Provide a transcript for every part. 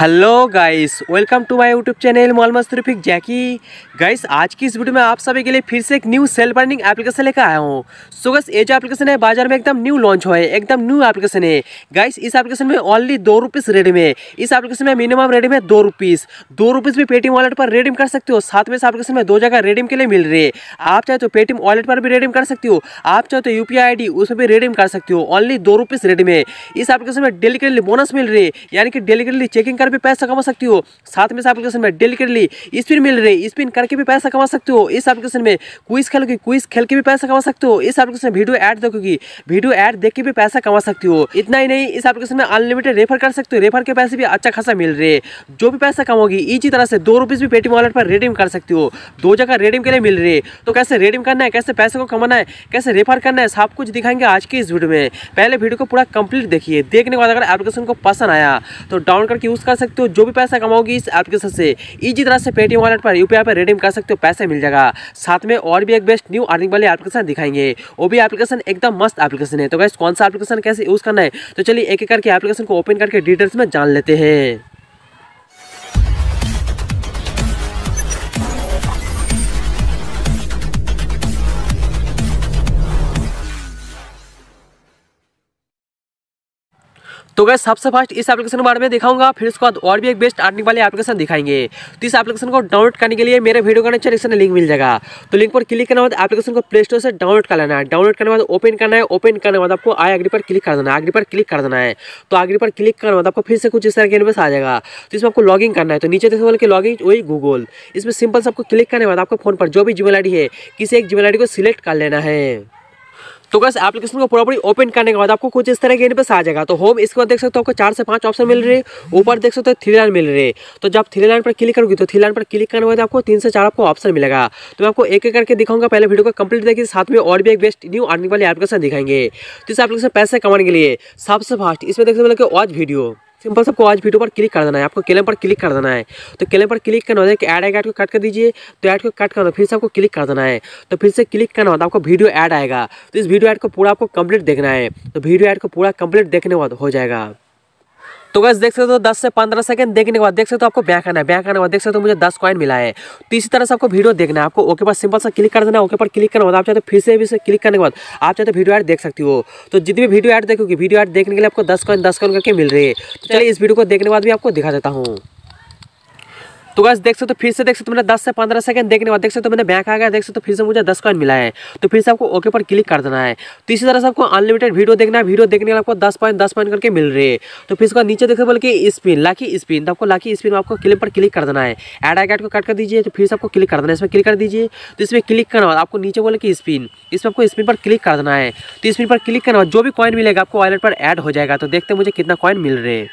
hello guys welcome to my YouTube channel Mohammad मस्तरफिक जैकी guys आज की इस वीडियो में आप सभी के लिए फिर से एक न्यू सेल बर्निंग एप्लीकेशन लेकर आया हूँ सो गाइस ये जो एप्लीकेशन है बाजार में एकदम न्यू लॉन्च हुआ है एकदम न्यू एप्लीकेशन है गाइस इस एप्लीकेशन में ओनली दो रुपीज़ रेडीम है इस एप्लीकेशन में मिनिमम रेडीम है दो रुपीज़ दो रुपीज़ भी पेटीएम वॉलेट पर रेडीम कर सकते हो साथ में इस एप्लीकेशन में दो जगह रेडीम के लिए मिल रही है आप चाहे तो पेटीएम वॉलेट पर भी रेडीम कर सकते हो आप चाहे तो यू पी उसमें भी रेडीम कर सकते हो ओनली दो रुपीज़ रेडीम है इस एप्लीकेशन में डेली के लिए बोनस मिल रही है यानी कि डेली के लिए चेकिंग कर भी पैसा कमा सकती हो साथ में इस एप्लीकेशन में डेली डेली स्पिन मिल रही है स्पिन करके भी पैसा कमा सकते हो इस एप्लीकेशन में क्विज खेलोगी क्विज खेल के भी पैसा कमा सकते हो इस एप्लीकेशन में वीडियो ऐड देखोगे वीडियो ऐड देख के भी पैसा कमा सकती हो इतना ही नहीं इस एप्लीकेशन में अनलिमिटेड रेफर कर सकते हो रेफर के पैसे भी अच्छा खासा मिल रहे जो भी पैसा कमाओगी इसी तरह से दो रुपीज़ भी पेटीएम वॉलेट पर रिडीम कर सकते हो दो जगह रिडीम के लिए मिल रही तो कैसे रिडीम करना है कैसे पैसे को कमाना है कैसे रेफर करना है सब कुछ दिखाएंगे आज की इस वीडियो में पहले वीडियो को पूरा कंप्लीट देखिए देखने के बाद अगर एप्लीकेशन को पसंद आया तो डाउनलोड करके उसका कर सकते हो जो भी पैसा कमाओगे इस एप्लीकेशन से इजी तरह से पेटीएम वॉलेट पर यूपीआई पर रिडीम कर सकते हो पैसे मिल जाएगा साथ में और भी एक बेस्ट न्यू अर्निंग वाली एप्लीकेशन दिखाएंगे वो भी एप्लीकेशन एकदम मस्त एप्लीकेशन है तो गैस कौन सा एप्लीकेशन कैसे यूज़ करना है तो चलिए एक एक करके एप्लीकेशन को ओपन करके डिटेल्स में जान लेते हैं तो गैस सबसे फर्स्ट इस एप्लीकेशन के बारे में दिखाऊंगा फिर उसके बाद और भी एक बेस्ट आर्निंग वाली एप्लीकेशन दिखाएंगे तो इस एप्लीकेशन को डाउनलोड करने के लिए मेरे वीडियो का डिस्क्रिप्शन में लिंक मिल जाएगा तो लिंक पर क्लिक करने बाद एप्लीकेशन को प्ले स्टोर से डाउनलोड कर लेना है डाउनलोड करने बाद ओपन करना है ओपन करने बाद आपको आई एग्री पर क्लिक कर देना है आग्री पर क्लिक कर देना है तो आग्री पर क्लिक करने बाद आपको फिर से कुछ इस तरह के इनवेस आ जाएगा तो इसमें आपको लॉगिंग करना है तो नीचे देखने वाले इन वही गूगल इसमें सिंपल से आपको क्लिक करने बाद आपको फोन पर जो भी जीमेल आई है किसी एक जीमेल आई को सिलेक्ट कर लेना है तो बस एप्लीकेशन को प्रॉपर्ली ओपन करने के बाद आपको कुछ इस तरह के इनपे आ जाएगा तो होम इसके बाद देख सकते हो आपको चार से पाँच ऑप्शन मिल रहे ऊपर देख सकते हो थ्री लाइन मिल रहे तो जब थ्री लाइन पर क्लिक करोगे तो थ्री लाइन पर क्लिक करने के बाद आपको तीन से चार आपको ऑप्शन मिलेगा तो मैं आपको एक एक करके दिखाऊंगा पहले वीडियो को कंप्लीट देखिए साथ में और भी एक बेस्ट न्यू अर्निंग वाली एप्लीकेशन दिखाएंगे तो इस एप्लीकेशन पैसे कमाने के लिए सबसे फास्ट इसमें देख सकते हो वॉच वीडियो सिंपल सबको आज वीडियो पर क्लिक कर देना है आपको केलम पर क्लिक कर देना है तो केलम पर क्लिक करना होता है कि ऐड आएगा ऐड को कट कर दीजिए तो ऐड को कट करना फिर से आपको क्लिक कर देना है तो फिर से क्लिक करना होता है आपको वीडियो ऐड आएगा तो इस वीडियो ऐड को पूरा आपको कंप्लीट देखना है तो वीडियो ऐड को पूरा कंप्लीट देखने हो जाएगा तो गैस देख सकते हो दस से पंद्रह सेकंड देखने के बाद देख सकते हो आपको बैक आना है बैक आने के बाद देख सकते हो मुझे दस कॉइन मिला है तो इसी तरह से आपको वीडियो देखना है आपको ओके पर सिंपल सा क्लिक कर देना ओके पर क्लिक करना आप चाहते फिर से भी क्लिक करने के बाद आप चाहते वीडियो एड देख सकती हो तो जितनी भी वीडियो एड देखोगी वीडियो एड देखने के लिए आपको दस कॉइन दस कॉइन करके मिल रही है तो चलिए इस वीडियो को देखने के बाद भी आपको दिखा देता हूँ तो गैस देख सकते हो फिर से देख सकते हो मैंने दस से पंद्रह सेकंड देखने के बाद देख सकते हो मैंने बैक आ गया देख सकते हो फिर से मुझे दस कॉइन मिला है तो फिर से आपको ओके पर क्लिक कर देना है तो इसी तरह से आपको अनलिमिटेड वीडियो देखना है वीडियो देखने के आपको दस पॉइंट दस पॉइंट करके मिल रही है तो फिर उसका नीचे देखो बोल के स्पिन लाखी स्पिन तो आपको लाखी स्पिन में आपको क्लिप पर क्लिक कर देना है एड आई को कट कर दीजिए तो फिर से आपको क्लिक कर देना है इसमें क्लिक कर दीजिए तो इसमें क्लिक करना आपको नीचे बोले कि स्पिन इसमें आपको स्पिन पर क्लिक कर देना है तो स्पिन पर क्लिक करना जो भी कॉइन मिलेगा आपको वॉलेट पर ऐड हो जाएगा तो देखते मुझे कितना कॉइन मिल रहे हैं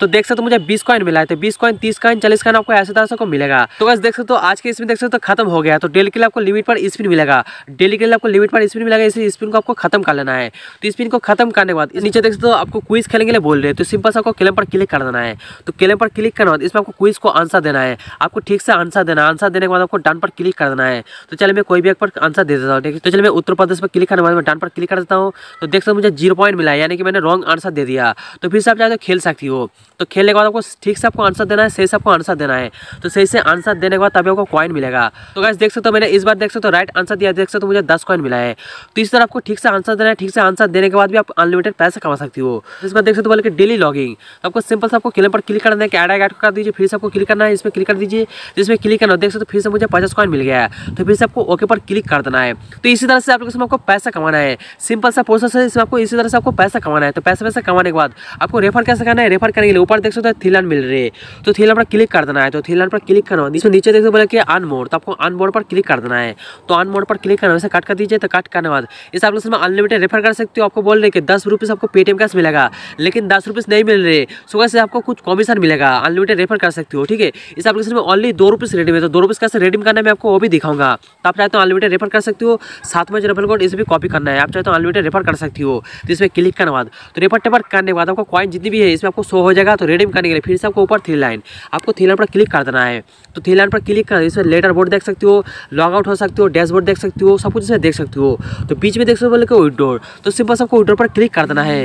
तो देख सकते मुझे बीस कॉइन मिला है तो बीस कॉइन तीस कॉइन चालीस कॉइन आपको ऐसे तरह से मिलेगा तो बस देख सकते हो आज के स्पिन देख सकते तो खत्म हो गया तो डेली के लिए आपको लिमिट पर स्पिन मिलेगा डेली के लिए आपको लिमिट पर स्पिन मिलेगा इसी स्पिन को आपको खत्म कर लेना है तो स्पिन को खत्म करने के बाद नीचे देख सकते हो आपको क्विज खेलने के लिए बोल रहे तो सिंपल से आपको क्लेम पर क्लिक कर देना है तो क्लेम पर क्लिक करने बाद इसमें आपको क्विज को आंसर देना है आपको ठीक से आंसर देना आंसर देने के बाद आपको डन पर क्लिक कर देना है तो चलिए मैं कोई भी एक पर आंसर दे देता हूँ ठीक है तो चलिए मैं उत्तर प्रदेश पर क्लिक करने बाद डन पर क्लिक कर देता हूँ तो देख सकते मुझे जीरो पॉइंट मिला यानी कि मैंने रॉन्ग आंसर दे दिया तो फिर से आप चाहे तो खेल सकती हो तो खेलने के बाद आपको ठीक से आपको आंसर देना है सही से आपको आंसर देना है तो सही से आंसर देने के बाद तभी आपको कॉइन मिलेगा तो गैस देख सकते हो मैंने इस बार देख सकते हो राइट आंसर दिया देख सकते हो मुझे दस कॉइन मिला है तो इस तरह आपको ठीक से आंसर देना है ठीक से आंसर देने के बाद भी आप अनलिमिटेड पैसे कमा सकती हो इस बार देख सकते हो कि डेली लॉगिंग तो आपको सिंपल से आपको क्लेम पर क्लिक करना है कैडा एड कर दीजिए फिर से आपको क्लिक करना है इसमें क्लिक कर दीजिए जिसमें क्लिक करना देख सकते हो फिर से मुझे पचास कॉइन मिल गया तो फिर से आपको ओके पर क्लिक कर देना है तो इसी तरह से एप्लीकेशन में आपको पैसा कमाना है सिंपल सा प्रोसेस है इसमें आपको इसी तरह से आपको पैसा कमाना है तो पैसे पैसा कमाने के बाद आपको रेफर कैसे करना है रेफर करने के लिए ऊपर देख सकते हो थ्री लाइन मिल रही है तो थ्री लाइन पर क्लिक कर देना है तो थ्री लाइन पर क्लिक करना इसमें नीचे देख सकते बोला कि अन मोड तो आपको अन मोड पर क्लिक कर देना है तो अन मोड पर क्लिक करना वैसे कट कर दीजिए तो कट करने बाद इस आप लोग इसमें अनलिमिटेड रेफर कर सकते हो आपको बोल रहे कि दस रुपीज़ आपको पेटीएम कैश मिलेगा लेकिन दस रुपीज़ नहीं मिल रहे सो कैसे आपको कुछ कमीशन मिलेगा अनलिमिटेड रेफर कर सकते हो ठीक है इस एप्लीकेशन में ओनली दो रुपीज़ रेडी है तो दो रुपीज़ कैसे रेडीम करना है मैं आपको वो भी दिखाऊंगा तो आप चाहे तो अनलिमिटेड रेफर कर सकते हो साथ में जो रेफर कोड इसे भी कॉपी करना है आप चाहे तो अनलिमिटेड रेफर कर सकती हो तो इसमें क्लिक करने बाद तो रेफर टेफर करने के बाद आपको कॉइन जितनी भी है इसमें आपको शो हो जाएगा तो रेडीम करने के लिए फिर से आपको ऊपर थ्री लाइन आपको थ्री लाइन पर क्लिक कर देना है तो थ्री लाइन पर क्लिक कर इसमें लेटर बोर्ड देख सकते हो लॉगआउट हो सकते हो डैशबोर्ड देख सकते हो सब कुछ इसमें देख सकते हो तो बीच में देख सकते हो बोले विडोर तो सिंपल सबको विडोर पर क्लिक कर देना है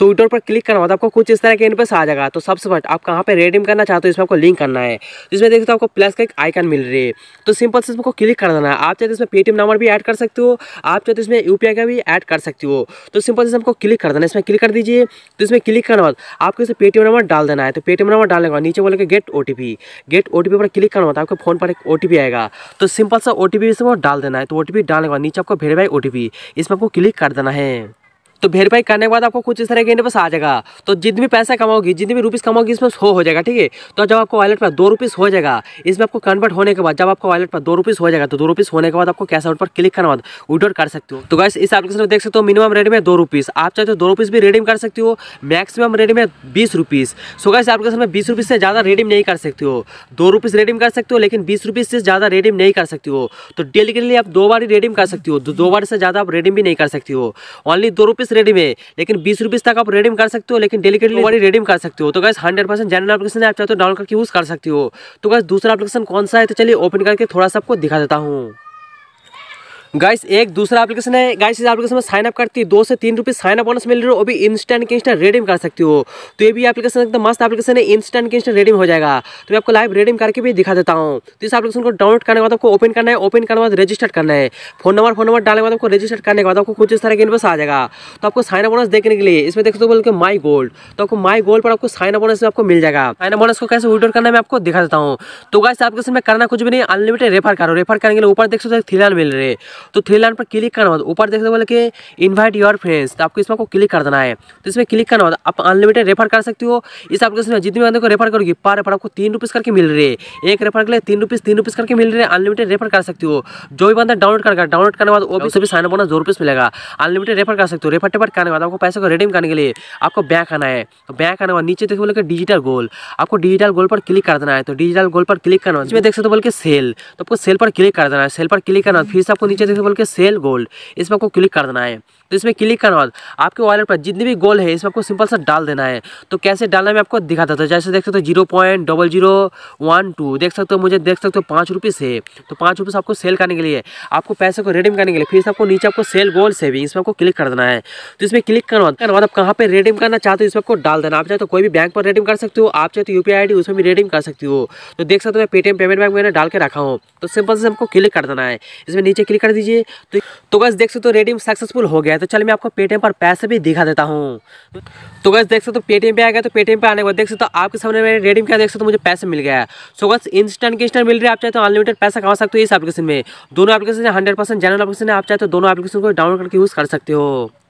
तो विडोर पर क्लिक करना तो आपको कुछ इस तरह के इन पर आ जाएगा तो सबसे फर्स्ट आप कहाँ पर रेडीम करना चाहते हो इसमें आपको लिंक करना है जिसमें देख सकते हो आपको प्लस का एक आइकन मिल रही है तो सिंपल से इसमें क्लिक कर देना है आप चाहते तो इसमें पेटीएम नंबर भी ऐड कर सकते हो आप चाहते तो इसमें यू का भी ऐड कर सकते हो तो सिंपल से हमको क्लिक कर देना इसमें क्लिक कर दीजिए तो इसमें क्लिक करना बाद आपको इसे पेटीएम नंबर डाल देना है तो पेटीएम नंबर डालने के बाद नीचे बोले गेट ओ गेट ओ पर क्लिक क्लिक करना होता है आपके फोन पर एक ओ आएगा तो सिंपल सा ओ टी पी डाल देना है तो ओ डालने के बाद नीचे आपको भेड़ भाई ओ इसमें आपको क्लिक कर देना है तो वेरीफाई करने के बाद आपको कुछ इस तरह के पास आ जाएगा तो जितने भी पैसा कमाओगी जितने भी रुपीज़ कमाओगी इसमें सो हो जाएगा ठीक है तो जब आपको वॉलेट पर दो रुपीस हो जाएगा इसमें आपको कन्वर्ट होने के बाद जब आपको वॉलेट पर दो रुपीस हो जाएगा तो दो रुपीस होने के बाद आपको कैश आउट पर क्लिक करने बाद विड्रॉल कर सकते हो तो गैस इस एप्लीकेशन में देख सकते हो मिनिमम रेट में दो रुपीस आप चाहे तो दो रुपीस भी रेडीम कर सकते हो मैक्सिमम रेट में बीस रुपीस सो गैस एप्लीकेशन में बीस रुपीज़ से ज़्यादा रेडीम नहीं कर सकते हो दो रुपीस रेडीम कर सकते हो लेकिन बीस रुपीज़ से ज़्यादा रेडीम नहीं कर सकते हो तो डेली के लिए आप दो बार ही कर सकते हो दो बार से ज़्यादा आप रेडीम भी नहीं कर सकते हो ओनली दो रुपीस रेडीम है लेकिन बीस रुपीज़ तक आप रेडीम कर सकते हो लेकिन डेलीकेटली बॉडी रेडीम कर सकते हो तो guys hundred percent general application है आप चाहते हो डाउनलोड करके यूज़ कर सकते हो तो गैस दूसरा एप्लीकेशन कौन सा है तो चलिए ओपन करके थोड़ा सा आपको दिखा देता हूँ गाइस एक दूसरा एप्लीकेशन है गाइस इस एप्लीकेशन में साइन अप करती है दो से तीन रुपए साइन अप बोनस मिल रही है वो भी इंस्टेंट के इंस्टेंट रेडीम कर सकती हो तो ये भी एप्लीकेशन एकदम मस्त एप्लीकेशन है इंस्टेंट के इंस्टेंट रेडीम हो जाएगा तो मैं आपको लाइव रेडीम करके भी दिखा देता हूँ तो इस एप्लीकेशन को डाउनलोड करने के बाद आपको ओपन करना है ओपन करने के बाद रजिस्टर करना है फोन नंबर फोन नंबर डालने के बाद आपको रजिस्टर करने के बाद आपको कुछ इस तरह के इनवर्स आ जाएगा तो आपको साइन अप बोनस देखने के लिए इसमें देख सकते तो बोल के माई गोल्ड तो आपको माई गोल्ड पर आपको साइन अप बोनस में आपको मिल जाएगा साइन अप बोनस को कैसे विड्रॉ करना है मैं आपको दिखा देता हूँ तो गाइस एप्लीकेशन में करना कुछ भी नहीं अनलिमिटेड रेफर करो रेफर करने के लिए ऊपर देख सकते हो थ्री मिल रहे तो थ्री लाइन पर क्लिक करना होता ऊपर देखते बोले कि इन्वाइट योर फ्रेंड्स तो आपको इसमें को क्लिक कर देना है तो इसमें क्लिक करना होता आप अनलिमिटेड रेफर कर सकते हो इस एप्लीकेशन में जितने बंदे को रेफर करोगी पर रेफर आपको तीन रुपीज़ करके मिल रही है एक रेफर के लिए तीन रुपीज़ तीन रुपीज़ करके मिल रही है अनलिमिटेड रेफर कर सकती हो जो भी बंदा डाउनलोड करेगा डाउनलोड करने बाद वो भी साइन बोना दो रुपीज़ मिलेगा अनलिमिटेड रेफर कर सकते हो रेफर टेफर करने के बाद आपको पैसे को रिडीम करने के लिए आपको बैंक आना है तो बैंक आने बाद नीचे देखते बोले डिजिटल गोल आपको डिजिटल गोल पर क्लिक कर देना है तो डिजिटल गोल पर क्लिक करना इसमें देख सकते हो बोल के सेल तो आपको सेल पर क्लिक कर देना है सेल पर क्लिक करना फिर से आपको नीचे जिसे बोल के सेल गोल्ड इसमें आपको क्लिक कर देना है तो इसमें क्लिक करने बाद आपके वॉलेट पर जितनी भी गोल्ड है इसमें आपको सिंपल सा डाल देना है तो कैसे डालना है मैं आपको दिखा देता हूँ जैसे देख सकते हो zero point double zero one two देख सकते हो मुझे देख सकते हो पाँच रुपीस है तो पाँच रुपीस आपको सेल करने के लिए आपको पैसे को रेडीम करने के लिए फिर आपको नीचे आपको सेल गोल्ड सेविंग इसमें आपको क्लिक कर देना है तो इसमें क्लिक करने बाद आप कहाँ पर रेडीम करना चाहते हो इसमें आपको डाल देना आप चाहे तो कोई भी बैंक पर रेडीम कर सकते हो आप चाहे तो यू पी उसमें भी रेडीम कर सकती हो तो देख सकते हो मैं पेटीएम पेमेंट बैंक मैंने डाल के रखा हूँ तो सिंपल से हमको क्लिक कर देना है इसमें नीचे क्लिक कर दीजिए दीजिए तो तो गैस देख सकते हो रेडीम सक्सेसफुल हो गया तो चल मैं आपको पेटीएम पर पैसे भी दिखा देता हूँ तो गैस देख सकते हो पेटीएम पे आ गया तो पेटीएम पे आने के बाद देख सकते हो आपके सामने मैंने रेडीम क्या देख सकते हो मुझे पैसे मिल गया सो गैस इंस्टेंट के इंस्टेंट मिल रही है आप चाहे तो अनलिमिटेड पैसा कमा सकते हो इस एप्लीकेशन में दोनों application hundred percent general application है आप चाहे तो दोनों एप्लीकेशन को डाउनलोड करके यूज़ कर सकते हो